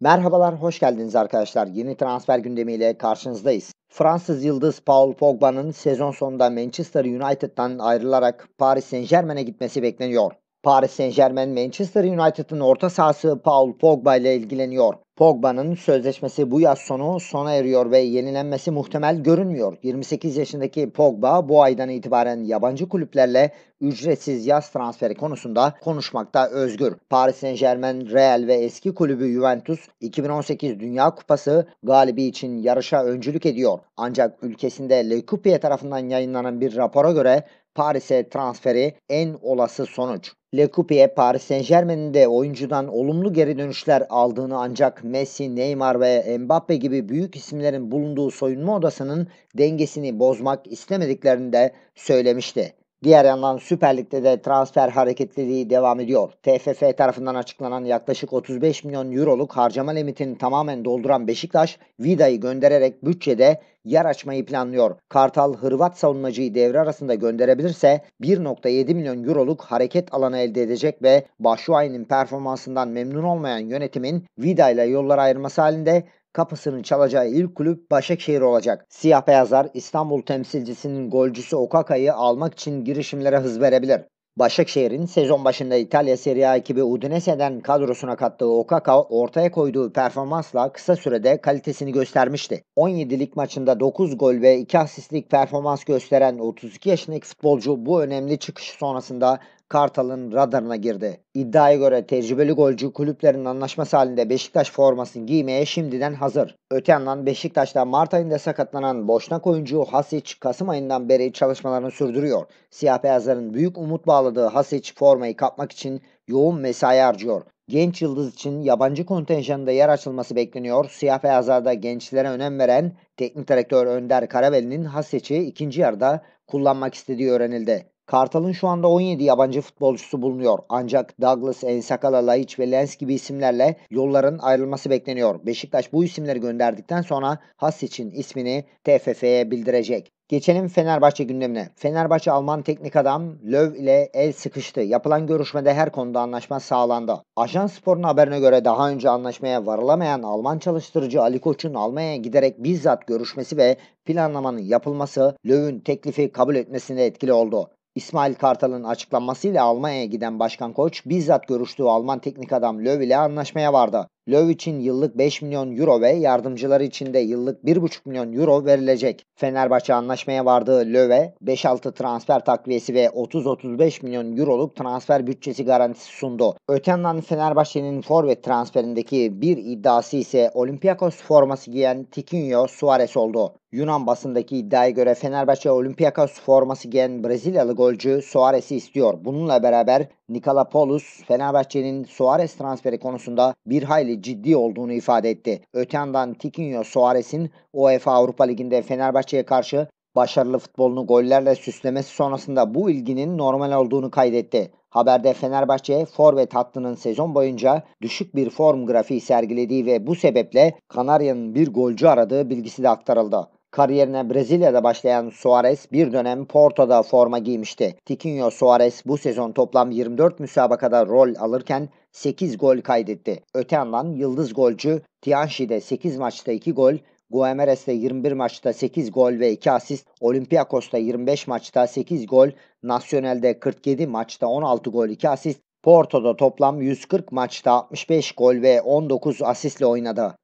Merhabalar, hoş geldiniz arkadaşlar. Yeni transfer gündemiyle karşınızdayız. Fransız yıldız Paul Pogba'nın sezon sonunda Manchester United'dan ayrılarak Paris Saint-Germain'e gitmesi bekleniyor. Paris Saint-Germain Manchester United'ın orta sahası Paul Pogba ile ilgileniyor. Pogba'nın sözleşmesi bu yaz sonu sona eriyor ve yenilenmesi muhtemel görünmüyor. 28 yaşındaki Pogba bu aydan itibaren yabancı kulüplerle ücretsiz yaz transferi konusunda konuşmakta özgür. Paris Saint Germain, Real ve eski kulübü Juventus 2018 Dünya Kupası galibi için yarışa öncülük ediyor. Ancak ülkesinde Le Coupier tarafından yayınlanan bir rapora göre Paris'e transferi en olası sonuç. Le Coupier Paris Saint Germain'in de oyuncudan olumlu geri dönüşler aldığını ancak Messi, Neymar ve Mbappe gibi büyük isimlerin bulunduğu soyunma odasının dengesini bozmak istemediklerini de söylemişti. Diğer yandan Süper Lig'de de transfer hareketliliği devam ediyor. TFF tarafından açıklanan yaklaşık 35 milyon euroluk harcama limitini tamamen dolduran Beşiktaş, Vida'yı göndererek bütçede yer açmayı planlıyor. Kartal Hırvat savunmacıyı devre arasında gönderebilirse 1.7 milyon euroluk hareket alanı elde edecek ve Başuay'ın performansından memnun olmayan yönetimin Vida ile yollar ayırması halinde kapısını çalacağı ilk kulüp Başakşehir olacak. Siyah beyazlar İstanbul temsilcisinin golcüsü Okaka'yı almak için girişimlere hız verebilir. Başakşehir'in sezon başında İtalya Serie A ekibi Udinese'den kadrosuna kattığı Okaka ortaya koyduğu performansla kısa sürede kalitesini göstermişti. 17'lik maçında 9 gol ve 2 asistlik performans gösteren 32 yaşındaki futbolcu bu önemli çıkış sonrasında Kartal'ın radarına girdi. İddiaya göre tecrübeli golcü kulüplerin anlaşması halinde Beşiktaş formasını giymeye şimdiden hazır. Öte yandan Beşiktaş'ta Mart ayında sakatlanan boşnak oyuncu Hasic Kasım ayından beri çalışmalarını sürdürüyor. Siyah beyazların büyük umut bağladığı Hasic formayı kapmak için yoğun mesai harcıyor. Genç yıldız için yabancı kontenjanda yer açılması bekleniyor. Siyah beyazlarda gençlere önem veren teknik direktör Önder Karaveli'nin Hasic'i ikinci yarıda kullanmak istediği öğrenildi. Kartal'ın şu anda 17 yabancı futbolcusu bulunuyor. Ancak Douglas, Ensakala, Laiç ve Lens gibi isimlerle yolların ayrılması bekleniyor. Beşiktaş bu isimleri gönderdikten sonra Has için ismini TFF'ye bildirecek. Geçelim Fenerbahçe gündemine. Fenerbahçe Alman teknik adam Löw ile el sıkıştı. Yapılan görüşmede her konuda anlaşma sağlandı. Ajan Spor'un haberine göre daha önce anlaşmaya varılamayan Alman çalıştırıcı Ali Koç'un Almanya'ya giderek bizzat görüşmesi ve planlamanın yapılması Löw'ün teklifi kabul etmesinde etkili oldu. İsmail Kartal'ın açıklamasıyla Almanya'ya giden Başkan Koç bizzat görüştüğü Alman teknik adam Löw ile anlaşmaya vardı. Löw için yıllık 5 milyon euro ve yardımcıları için de yıllık 1,5 milyon euro verilecek. Fenerbahçe anlaşmaya vardığı Löw'e 5-6 transfer takviyesi ve 30-35 milyon euroluk transfer bütçesi garantisi sundu. Öte yandan Fenerbahçe'nin forvet transferindeki bir iddiası ise Olympiakos forması giyen Tiquinho Suarez oldu. Yunan basındaki iddiaya göre Fenerbahçe Olympiakos forması giyen Brezilyalı golcü Suarez'i istiyor. Bununla beraber Nikola Polus Fenerbahçe'nin Suarez transferi konusunda bir hayli ihtimali ciddi olduğunu ifade etti. Öte yandan Tiquinho Soares'in UEFA Avrupa Ligi'nde Fenerbahçe'ye karşı başarılı futbolunu gollerle süslemesi sonrasında bu ilginin normal olduğunu kaydetti. Haberde Fenerbahçe forvet hattının sezon boyunca düşük bir form grafiği sergilediği ve bu sebeple Kanarya'nın bir golcü aradığı bilgisi de aktarıldı. Kariyerine Brezilya'da başlayan Suarez bir dönem Porto'da forma giymişti. Tiquinho Suarez bu sezon toplam 24 müsabakada rol alırken 8 gol kaydetti. Öte yandan yıldız golcü Tianchi'de 8 maçta 2 gol, Guemeres'te 21 maçta 8 gol ve 2 asist, Olympiakos'ta 25 maçta 8 gol, Nasyonel'de 47 maçta 16 gol 2 asist, Porto'da toplam 140 maçta 65 gol ve 19 asistle oynadı.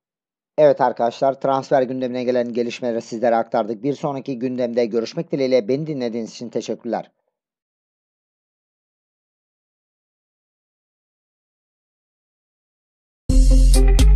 Evet arkadaşlar transfer gündemine gelen gelişmeleri sizlere aktardık. Bir sonraki gündemde görüşmek dileğiyle beni dinlediğiniz için teşekkürler. Müzik